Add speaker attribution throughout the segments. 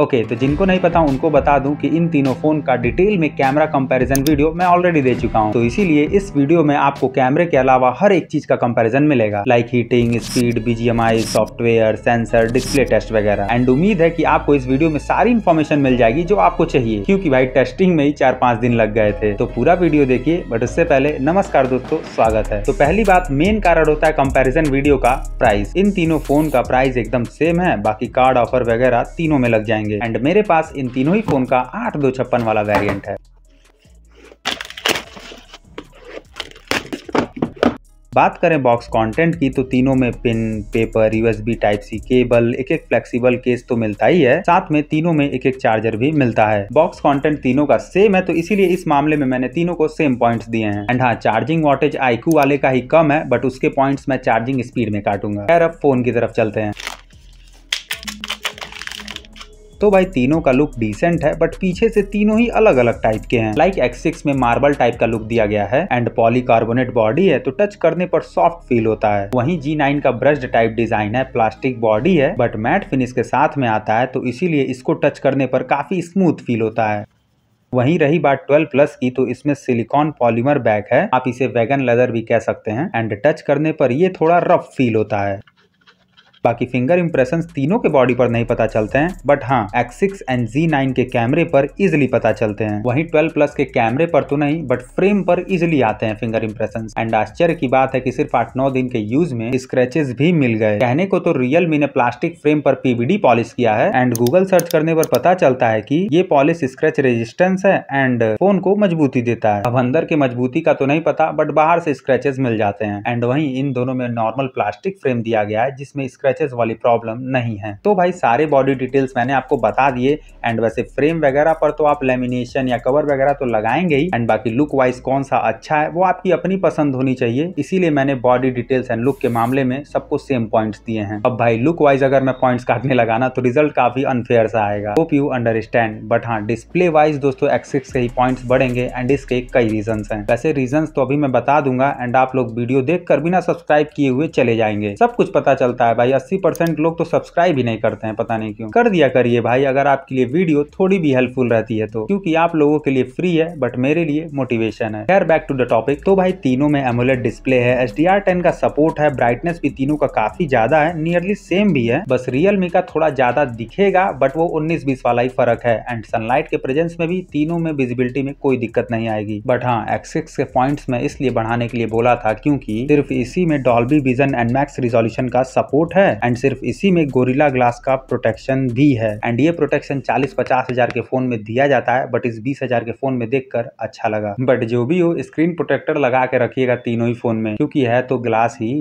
Speaker 1: Okay okay, तो जिनको नहीं पता उनको बता दूं कि इन तीनों फोन का डिटेल में कैमरा कंपैरिजन वीडियो मैं ऑलरेडी दे चुका हूं तो इसीलिए इस वीडियो में आपको कैमरे के अलावा हर एक चीज का कंपैरिजन मिलेगा like heating speed BGMI software sensor display test वगैरह एंड उम्मीद है की आपको इस वीडियो में सारी इन्फॉर्मेशन मिल जाएगी जो आपको चाहिए क्यूँकी भाई टेस्टिंग में ही चार पांच दिन लग गए थे तो पूरा वीडियो देखिए बट उससे पहले नमस्कार दोस्तों स्वागत है तो पहली बात मेन कारण होता है कंपेरिजन वीडियो का प्राइस इन तीनों फोन का प्राइस एकदम सेम है बाकी कार्ड ऑफर वगैरह तीनों में लग जाएंगे जाएंगे एंड मेरे पास इन तीनों ही फ़ोन का आठ दो छप्पन वाला वेरियंट है बात करें बॉक्स कंटेंट की तो तीनों में pin paper USB type C cable एक एक फ्लेक्सिबल केस तो मिलता ही है साथ में तीनों में एक एक चार्जर भी मिलता है बॉक्स कंटेंट तीनों का सेम है तो इसीलिए इस मामले में मैंने तीनों को सेम पॉइंट्स दिए हैं एंड हाँ चार्जिंग वॉटेज आईक्यू वाले का ही कम है बट उसके पॉइंट्स मैं चार्जिंग स्पीड में काटूंगा खैर अब फोन की तरफ चलते हैं तो भाई तीनों का लुक डिसेंट है बट पीछे से तीनों ही अलग अलग टाइप के हैं लाइक एक्सिक्स में मार्बल टाइप का लुक दिया गया है एंड पॉलीकार्बोनेट बॉडी है तो टच करने पर सॉफ्ट फील होता है वहीं जी नाइन का ब्रश्ड टाइप डिजाइन है प्लास्टिक बॉडी है बट मैट फिनिश के साथ में आता है तो इसीलिए इसको टच करने पर काफी स्मूथ फील होता है वहीं रही बात 12 प्लस की तो इसमें सिलिकॉन पॉलीमर बैग है आप इसे वैगन लेदर भी कह सकते हैं एंड टच करने पर ये थोड़ा रफ फील होता है बाकी फिंगर इम्प्रेशन तीनों के बॉडी पर नहीं पता चलते हैं बट हाँ X six and G nine के कैमरे पर इजिली पता चलते हैं वहीं ट्वेल्व प्लस के कैमरे पर तो नहीं बट फ्रेम पर इजिली आते हैं फिंगर इम्प्रेशन एंड आश्चर्य की बात है की सिर्फ आठ नौ दिन के यूज में स्क्रेचेस भी मिल गए कहने को तो रियल मी ने प्लास्टिक फ्रेम पर पीबीडी पॉलिश किया है एंड गूगल सर्च करने पर पता चलता है की ये पॉलिश स्क्रेच रेजिस्टेंस है एंड फोन को मजबूती देता है अब अंदर की मजबूती का तो नहीं पता बट बाहर से स्क्रेचेस मिल जाते हैं एंड वही इन दोनों में नॉर्मल प्लास्टिक फ्रेम दिया गया है जिसमें स्क्रेच स्क्रैचेस वाली प्रॉब्लम नहीं है तो भाई सारे बॉडी डिटेल्स मैंने आपको बता दिए एंड वैसे फ्रेम वगैरह पर तो आप लेमिनेशन या कवर वगैरह तो लगाएंगे ही एंड बाकी लुक वाइज कौन सा अच्छा है वो आपकी अपनी पसंद होनी चाहिए इसीलिए मैंने बॉडी डिटेल्स एंड लुक के मामले में सबको सेम पॉइंट्स दिए हैं अब भाई लुक वाइज अगर मैं पॉइंट्स काटने लगाना तो रिजल्ट काफी अनफेयर सा आएगा होप यू अंडरस्टैंड बट हाँ डिस्प्ले वाइज दोस्तों एक्सिक्स के ही पॉइंट बढ़ेंगे एंड इसके कई रीजन है वैसे रीजन तो अभी मैं बता दूंगा एंड आप लोग वीडियो देख बिना सब्सक्राइब किए हुए चले जाएंगे सब कुछ पता चलता है भाई अस्सी परसेंट लोग तो सब्सक्राइब ही नहीं करते हैं पता नहीं क्यों कर दिया करिए भाई अगर आपके लिए वीडियो थोड़ी भी हेल्पफुल रहती है तो क्योंकि आप लोगों के लिए फ्री है बट मेरे लिए मोटिवेशन है here back to the topic तो भाई तीनों में एमुलेट डिस्प्ले है एच डी आर टेन का सपोर्ट है ब्राइटनेस भी तीनों का काफी ज्यादा है नियरली सेम भी है बस रियल मी का थोड़ा ज्यादा दिखेगा बट वो उन्नीस बीस वाला ही फर्क है एंड सनलाइट के प्रेजेंस में भी तीनों में विजिबिलिटी में कोई दिक्कत नहीं आएगी बट हाँ एक्सिक्स के पॉइंट्स में इसलिए बढ़ाने के लिए बोला था क्योंकि सिर्फ इसी में Dolby vision and max resolution का सपोर्ट है है एंड सिर्फ इसी में गोरिल्ला ग्लास का प्रोटेक्शन भी है एंड ये प्रोटेक्शन चालीस पचास हजार के फोन में दिया जाता है बट इस बीस हजार के फोन में देखकर अच्छा लगा बट जो भी हो स्क्रीन प्रोटेक्टर लगा के रखिएगा तीनों ही फोन में क्योंकि है तो ग्लास ही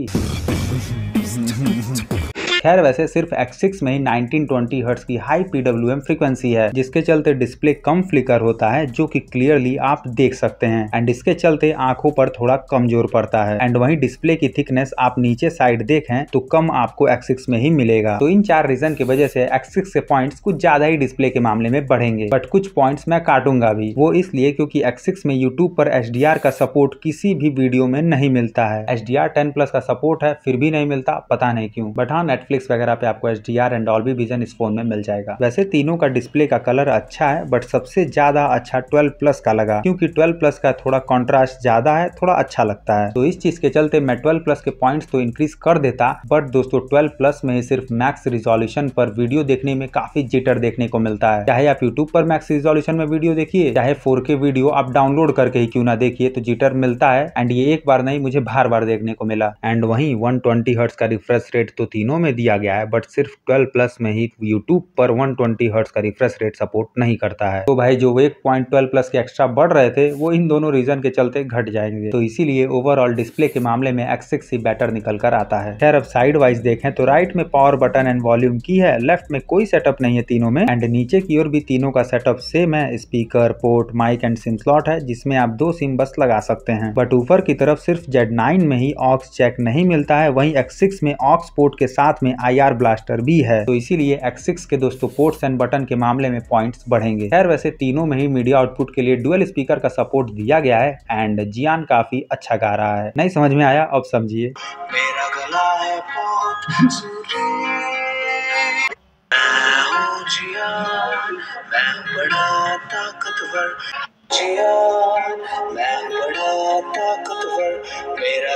Speaker 1: खैर वैसे सिर्फ एक्सिक्स में ही 1920 हर्ट्स की हाई एम फ्रीक्वेंसी है जिसके चलते डिस्प्ले कम फ्लिकर होता है जो कि क्लियरली आप देख सकते हैं एंड इसके चलते आंखों पर थोड़ा कमजोर पड़ता है एंड वही डिस्प्ले की थिकनेस आप नीचे साइड देखें तो कम आपको एक्सिक्स में ही मिलेगा तो इन चार रीजन की वजह से एक्सिक्स के पॉइंट्स कुछ ज्यादा ही डिस्प्ले के मामले में बढ़ेंगे बट कुछ पॉइंट्स मैं काटूंगा भी वो इसलिए क्योंकि एक्सिक्स में यूट्यूब पर एच का सपोर्ट किसी भी वीडियो में नहीं मिलता है एच डी प्लस का सपोर्ट है फिर भी नहीं मिलता पता नहीं क्यों बट हाँ नेटफ्लिक्स नेटफ्लिक्स वगैरह पे आपको एच एंड डॉल्बी विजन इस फोन में मिल जाएगा वैसे तीनों का डिस्प्ले का कलर अच्छा है बट सबसे ज्यादा अच्छा ट्वेल्व प्लस का लगा क्योंकि ट्वेल्व प्लस का थोड़ा कॉन्ट्रास्ट ज्यादा है थोड़ा अच्छा लगता है तो इस चीज के चलते मैं ट्वेल्व प्लस के पॉइंट तो इंक्रीज कर देता बट दोस्तों ट्वेल्व प्लस में ही सिर्फ मैक्स रिजोल्यूशन पर वीडियो देखने में काफी जिटर देखने को मिलता है चाहे आप यूट्यूब पर मैक्स रिजोल्यूशन में वीडियो देखिए चाहे फोर वीडियो आप डाउनलोड करके ही क्यों ना देखिए तो जिटर मिलता है एंड ये एक बार नहीं मुझे बार बार देखने को मिला एंड वहीं 120 हर्ट्स का रिफ्रेश रेट तो तीनों में दिया दिया गया है बट सिर्फ 12 प्लस में ही यूट्यूब पर 120 ट्वेंटी का रिफ्रेश रेट सपोर्ट नहीं करता है तो भाई जो एक पॉइंट ट्वेल्व प्लस के एक्स्ट्रा बढ़ रहे थे वो इन दोनों रीजन के चलते घट जाएंगे तो इसीलिए ओवरऑल डिस्प्ले के मामले में एक्सिक्स ही बेटर निकल कर आता है खैर अब साइड वाइज देखें तो राइट में पावर बटन एंड वॉल्यूम की है लेफ्ट में कोई सेटअप नहीं है तीनों में एंड नीचे की ओर भी तीनों का सेटअप सेम है speaker port mic and SIM slot है जिसमें आप दो सिम बस लगा सकते हैं बट ऊपर की तरफ सिर्फ जेड नाइन में ही ऑक्स चेक नहीं मिलता है वही एक्सिक्स में ऑक्स पोर्ट के साथ में में आईआर ब्लास्टर भी है तो इसीलिए एक्सिक्स के दोस्तों पोर्ट्स एंड बटन के मामले में पॉइंट्स बढ़ेंगे खैर वैसे तीनों में ही मीडिया आउटपुट के लिए डुअल स्पीकर का सपोर्ट दिया गया है एंड जियान काफी अच्छा गा रहा है नहीं समझ में आया अब समझिए मैं बड़ा ताकतवर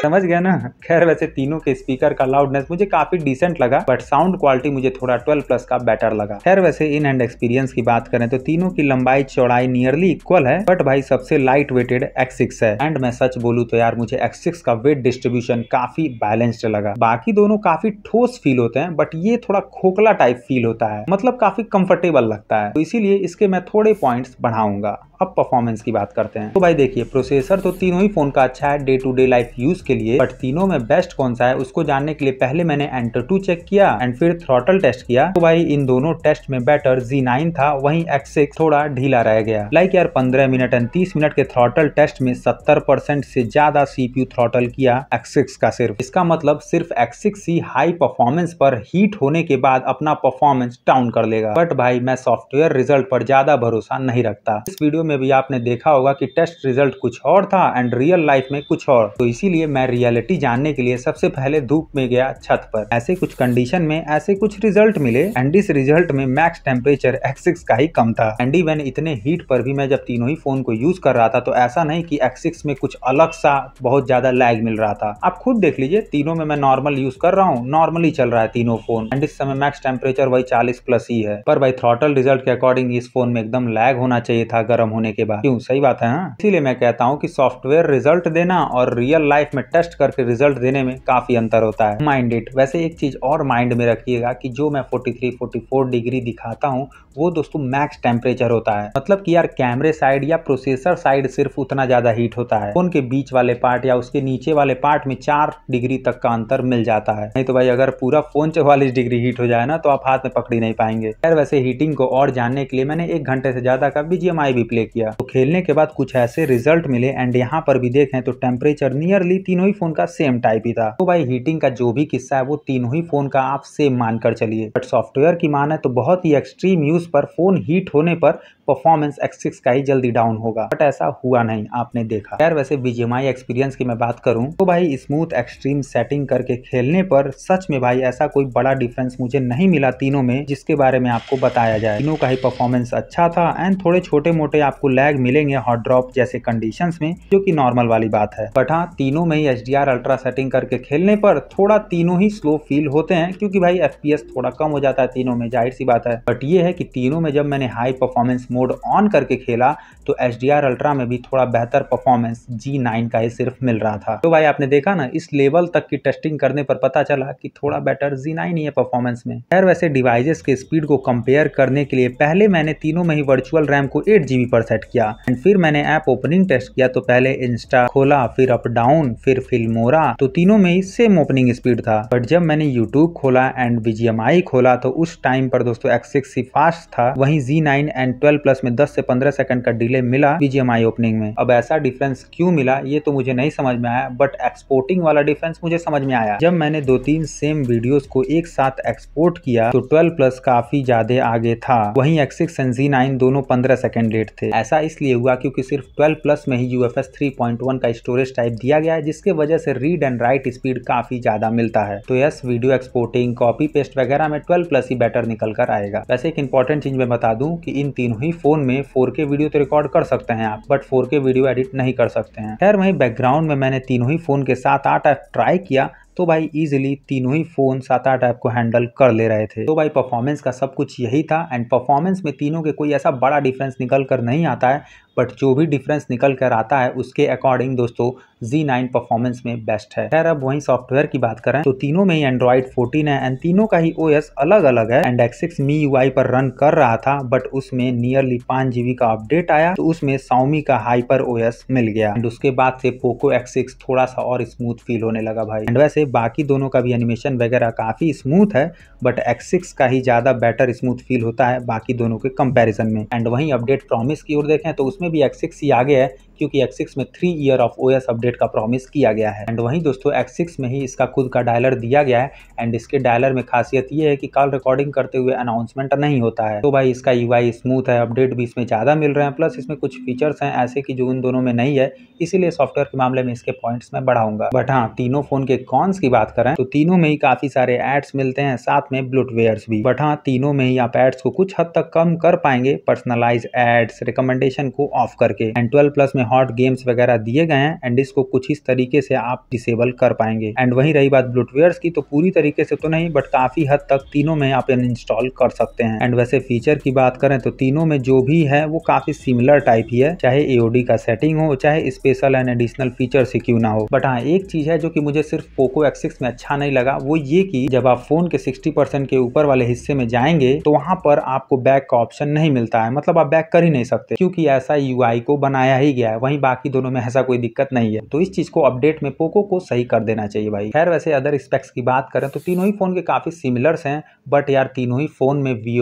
Speaker 1: समझ गया ना खैर वैसे तीनों के स्पीकर का लाउडनेस मुझे काफी डिसेंट लगा बट साउंड क्वालिटी मुझे थोड़ा 12 प्लस का बेटर लगा खैर वैसे इन हैंड एक्सपीरियंस की बात करें तो तीनों की लंबाई चौड़ाई नियरली इक्वल है बट भाई सबसे लाइट वेटेड एक्सिक्स है एंड मैं सच बोलू तो यार मुझे एक्सिक्स का वेट डिस्ट्रीब्यूशन काफी बैलेंस्ड लगा बाकी दोनों काफी ठोस फील होते हैं बट ये थोड़ा खोखला टाइप फील होता है मतलब काफी कंफर्टेबल लगता है तो इसीलिए इसके मैं थोड़े पॉइंट्स बढ़ाऊंगा अब परफॉर्मेंस परफॉर्मेंस की बात करते हैं तो भाई देखिए प्रोसेसर तो तीनों ही फोन का अच्छा है day to day life use के लिए बट तीनों में बेस्ट कौन सा है उसको जानने के लिए पहले मैंने एंटर टू चेक किया एंड फिर थ्रोटल टेस्ट किया तो भाई इन दोनों टेस्ट में बेटर जी नाइन था वही एक्स थोड़ा ढीला रह गया लाइक यार पंद्रह मिनट एंड तीस मिनट के थ्रॉटल टेस्ट में सत्तर परसेंट से ज्यादा सीपीयू थ्रॉटल किया एक्सिक्स का सिर्फ इसका मतलब सिर्फ एक्सिक्स ही हाई परफॉर्मेंस पर हीट होने के बाद अपना परफॉर्मेंस डाउन कर लेगा बट भाई मैं सॉफ्टवेयर रिजल्ट पर ज्यादा भरोसा नहीं रखता इस वीडियो में भी आपने आपने देखा होगा कि टेस्ट रिजल्ट कुछ और था एंड रियल लाइफ में कुछ और तो इसीलिए मैं रियलिटी जानने के लिए सबसे पहले धूप में गया छत पर ऐसे कुछ कंडीशन में ऐसे कुछ रिजल्ट मिले एंड इस रिजल्ट में मैक्स टेम्परेचर एक्सिक्स का ही कम था एंड इवन इतने हीट पर भी मैं जब तीनों ही फोन को यूज कर रहा था तो ऐसा नहीं की एक्सिक्स में कुछ अलग सा बहुत ज्यादा लैग मिल रहा था आप खुद देख लीजिए तीनों में मैं नॉर्मल यूज कर रहा हूँ नॉर्मली चल रहा है तीनों फोन एंड इस समय मैक्स टेम्परेचर वही चालीस प्लस ही है पर भाई थ्रॉटल रिजल्ट के अकॉर्डिंग इस फोन में एकदम लैग होना चाहिए था गर्म होने के बाद होगा क्यों सही बात है हाँ। इसीलिए मैं कहता हूँ कि सॉफ्टवेयर रिजल्ट देना और रियल लाइफ में टेस्ट करके रिजल्ट देने में काफी अंतर होता है माइंड इट वैसे एक चीज और माइंड में रखिएगा कि जो मैं 43 44 डिग्री दिखाता हूँ वो दोस्तों मैक्स टेम्परेचर होता है मतलब कि यार कैमरे साइड या प्रोसेसर साइड सिर्फ उतना ज्यादा हीट होता है फोन के बीच वाले पार्ट या उसके नीचे वाले पार्ट में चार डिग्री तक का अंतर मिल जाता है नहीं तो भाई अगर पूरा फोन चौवालीस डिग्री हीट हो जाए ना तो आप हाथ में पकड़ी नहीं पाएंगे वैसे हीटिंग को और जानने के लिए मैंने एक घंटे से ज्यादा का बीजीएमआई भी प्ले किया तो खेलने के बाद कुछ ऐसे रिजल्ट मिले एंड यहाँ पर भी देखें तो टेम्परेचर नियरली तीनों ही फोन का सेम टाइप ही था तो भाई हीटिंग का जो भी किस्सा है वो तीनों ही फोन का आप सेम मानकर चलिए बट सॉफ्टवेयर की माने तो बहुत ही एक्सट्रीम यूज पर फोन हीट होने पर परफॉर्मेंस एक्स का ही जल्दी डाउन होगा बट ऐसा हुआ नहीं आपने देखा यार वैसे बीजेमाई एक्सपीरियंस की मैं बात करूँ तो भाई स्मूथ एक्सट्रीम सेटिंग करके खेलने पर सच में भाई ऐसा कोई बड़ा डिफरेंस मुझे नहीं मिला तीनों में जिसके बारे में आपको बताया जाए तीनों का ही परफॉर्मेंस अच्छा था एंड थोड़े छोटे मोटे आपको लैग मिलेंगे हॉट ड्रॉप जैसे कंडीशन में जो की नॉर्मल वाली बात है बट हाँ तीनों में ही एच अल्ट्रा सेटिंग करके खेलने पर थोड़ा तीनों ही स्लो फील होते हैं क्योंकि भाई एफ थोड़ा कम हो जाता है तीनों में जाहिर सी बात है बट ये है कि तीनों में जब मैंने हाई परफॉर्मेंस मोड ऑन करके खेला तो एच डी आर अल्ट्रा में भी थोड़ा बेहतर परफॉर्मेंस जी नाइन का ही सिर्फ मिल रहा था तो भाई आपने देखा ना इस लेवल तक की टेस्टिंग करने पर पता चला कि थोड़ा बेटर जी नाइन ही है परफॉर्मेंस में खैर वैसे डिवाइसेस के स्पीड को कंपेयर करने के लिए पहले मैंने तीनों में ही वर्चुअल रैम को एट जीबी पर सेट किया एंड फिर मैंने ऐप ओपनिंग टेस्ट किया तो पहले इंस्टा खोला फिर अप डाउन फिर फिल्मोरा तो तीनों में ही सेम ओपनिंग स्पीड था बट जब मैंने यूट्यूब खोला एंड बीजीएमआई खोला तो उस टाइम पर दोस्तों एक्स फास्ट था वही G nine and twelve plus में दस से पंद्रह सेकंड का डिले लिए मिला बीजीएमआई ओपनिंग में अब ऐसा डिफरेंस क्यों मिला ये तो मुझे नहीं समझ में आया बट एक्सपोर्टिंग वाला डिफरेंस मुझे समझ में आया जब मैंने दो तीन सेम वीडियोस को एक साथ एक्सपोर्ट किया तो 12 प्लस काफी ज्यादा आगे था वही एक्सिक्स एन जी नाइन दोनों पंद्रह सेकेंड लेट थे ऐसा इसलिए हुआ क्योंकि सिर्फ ट्वेल्व प्लस में ही यूएफएस 3.1 का स्टोरेज टाइप दिया गया है जिसके वजह से रीड एंड राइट स्पीड काफी ज्यादा मिलता है तो yes video exporting copy paste वगैरह में ट्वेल्व प्लस ही बेटर निकल कर आएगा वैसे एक इंपॉर्टेंट चीज मैं बता दूं कि इन तीनों ही फोन में फोर वीडियो तो रिकॉर्ड रिकॉर्ड कर सकते हैं आप बट फोर वीडियो एडिट नहीं कर सकते हैं खैर वही बैकग्राउंड में मैंने तीनों ही फ़ोन के साथ आठ ऐप ट्राई किया तो भाई इजिली तीनों ही फ़ोन सात आठ ऐप को हैंडल कर ले रहे थे तो भाई परफॉर्मेंस का सब कुछ यही था एंड परफॉर्मेंस में तीनों के कोई ऐसा बड़ा डिफरेंस निकल कर नहीं आता है बट जो भी डिफरेंस निकल कर आता है उसके अकॉर्डिंग दोस्तों Z9 परफॉर्मेंस में बेस्ट है खैर अब वहीं सॉफ्टवेयर की बात करें तो तीनों में ही एंड्रॉइड 14 है एंड तीनों का ही OS अलग अलग है एंड X6 Mi UI पर रन कर रहा था बट उसमें नियरली पांच जीबी का अपडेट आया तो उसमें साउमी का हाइपर OS मिल गया एंड उसके बाद से पोको X6 थोड़ा सा और स्मूथ फील होने लगा भाई एंड वैसे बाकी दोनों का भी एनिमेशन वगैरह काफ़ी स्मूथ है बट एक्स का ही ज़्यादा बेटर स्मूथ फील होता है बाकी दोनों के कंपेरिजन में एंड वहीं अपडेट प्रॉमिस की ओर देखें तो उसमें भी एक्स ही आगे है क्योंकि X6 में three year of O update का प्रॉमिस किया गया है एंड वहीं दोस्तों एक्सिक्स में ही इसका खुद का डायलर दिया गया है एंड इसके डायलर में खासियत ये है कि कॉल रिकॉर्डिंग करते हुए अनाउंसमेंट नहीं होता है तो भाई इसका यू स्मूथ है अपडेट भी इसमें ज़्यादा मिल रहे हैं प्लस इसमें कुछ फीचर्स हैं ऐसे कि जो उन दोनों में नहीं है इसीलिए सॉफ्टवेयर के मामले में इसके पॉइंट्स में बढ़ाऊंगा बट हाँ तीनों फोन के कॉन्स की बात करें तो तीनों में ही काफी सारे एड्स मिलते हैं साथ में ब्लूटवेयर्स भी बट हाँ तीनों में ही आप एड्स को कुछ हद तक कम कर पाएंगे पर्सनलाइज एड्स रिकमेंडेशन को ऑफ करके एंड ट्वेल्व प्लस में हॉट गेम्स वगैरह दिए गए हैं एंड इसको कुछ इस तरीके से आप डिसेबल कर पाएंगे एंड वही रही बात ब्लूटवेयर्स की तो पूरी तरीके से तो नहीं बट काफी हद तक तीनों में आप इंस्टॉल कर सकते हैं एंड वैसे फीचर की बात करें तो तीनों में जो भी है वो काफी सिमिलर टाइप ही है चाहे एओडी का सेटिंग हो चाहे स्पेशल एंड एडिशनल फीचर से क्यों ना हो बट हाँ एक चीज है जो कि मुझे सिर्फ पोको एक्सिक्स में अच्छा नहीं लगा वो ये कि जब आप फोन के सिक्सटी परसेंट के ऊपर वाले हिस्से में जाएंगे तो वहां पर आपको बैक का ऑप्शन नहीं मिलता है मतलब आप बैक कर ही नहीं सकते क्योंकि ऐसा यूआई को बनाया ही गया है है वहीं बाकी दोनों में ऐसा कोई दिक्कत नहीं है तो इस चीज़ को अपडेट में पोको को सही कर देना चाहिए भाई खैर वैसे अदर स्पेक्स की बात करें तो तीनों ही फ़ोन के काफ़ी सिमिलर्स हैं बट यार तीनों ही फ़ोन में वी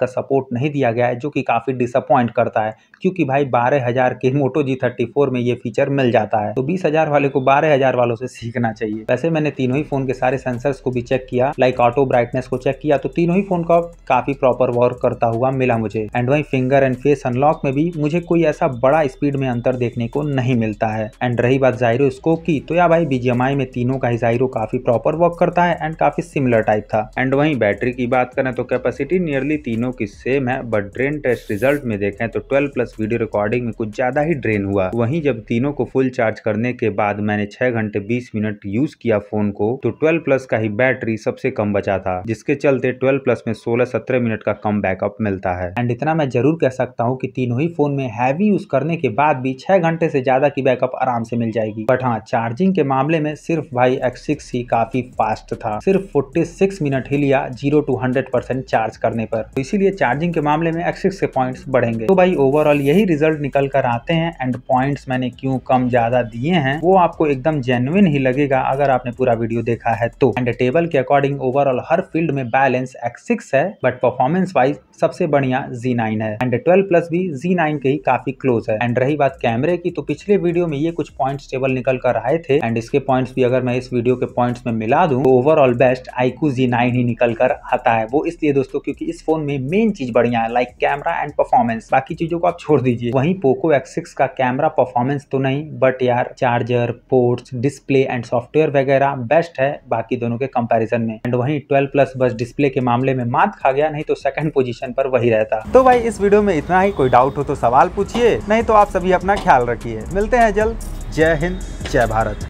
Speaker 1: का सपोर्ट नहीं दिया गया है जो कि काफ़ी डिसअपॉइंट करता है क्योंकि भाई बारह के मोटो जी थर्टी में ये फीचर मिल जाता है तो बीस वाले को बारह वालों से सीखना चाहिए वैसे मैंने तीनों ही फ़ोन के सारे सेंसर्स को भी चेक किया लाइक ऑटो ब्राइटनेस को चेक किया तो तीनों ही फ़ोन का काफ़ी प्रॉपर वर्क करता हुआ मिला मुझे एंड वही फिंगर एंड फेस अनलॉक में भी मुझे कोई ऐसा बड़ा स्पीड में अंतर देखने को नहीं मिलता है एंड रही बात जायरो स्कोप की तो या भाई बीजीएमआई में तीनों का ही जायरो काफी प्रॉपर वर्क करता है एंड काफी सिमिलर टाइप था एंड वहीं बैटरी की बात करें तो कैपेसिटी नियरली तीनों की सेम है बट ड्रेन टेस्ट रिजल्ट में देखे तो ट्वेल्व प्लस वीडियो रिकॉर्डिंग में कुछ ज्यादा ही ड्रेन हुआ वहीं जब तीनों को फुल चार्ज करने के बाद मैंने छह घंटे बीस मिनट यूज किया फोन को तो ट्वेल्व प्लस का ही बैटरी सबसे कम बचा था जिसके चलते ट्वेल्व प्लस में सोलह सत्रह मिनट का कम बैकअप मिलता है एंड इतना मैं जरूर कह सकता हूँ कि तीनों ही फोन में हैवी यूज करने के बाद भी छह छः घंटे से ज़्यादा की बैकअप आराम से मिल जाएगी बट हाँ चार्जिंग के मामले में सिर्फ भाई एक्स सिक्स ही काफ़ी फास्ट था सिर्फ फोर्टी सिक्स मिनट ही लिया जीरो टू 100 परसेंट चार्ज करने पर तो इसीलिए चार्जिंग के मामले में एक्स के पॉइंट्स बढ़ेंगे तो भाई ओवरऑल यही रिजल्ट निकल कर आते हैं एंड पॉइंट्स मैंने क्यों कम ज़्यादा दिए हैं वो आपको एकदम जेन्युन ही लगेगा अगर आपने पूरा वीडियो देखा है तो एंड टेबल के अकॉर्डिंग ओवरऑल हर फील्ड में बैलेंस एक्स सिक्स है बट परफॉर्मेंस वाइज सबसे बढ़िया जी नाइन है एंड ट्वेल्व प्लस भी जी नाइन के ही काफी क्लोज है एंड रही बात कैमरे की तो पिछले वीडियो में ये कुछ पॉइंट्स टेबल निकल कर आए थे एंड इसके पॉइंट्स भी अगर मैं इस वीडियो के पॉइंट्स में मिला दूं तो overall best iQOO G nine ही निकल कर आता है वो इसलिए दोस्तों क्योंकि इस फोन में मेन चीज बढ़िया है लाइक कैमरा एंड परफॉर्मेंस बाकी चीजों को आप छोड़ दीजिए वही पोको एक्स का कैमरा परफॉर्मेंस तो नहीं बट यार charger ports display and software वगैरह बेस्ट है बाकी दोनों के कंपेरिजन में एंड वही ट्वेल्व प्लस बस डिस्प्ले के मामले में मात खा गया नहीं तो सेकंड पोजीशन पर वही रहता तो भाई इस वीडियो में इतना ही कोई डाउट हो तो सवाल पूछिए नहीं तो आप सभी अपना ख्याल रखिए मिलते हैं जल्द जय हिंद जय भारत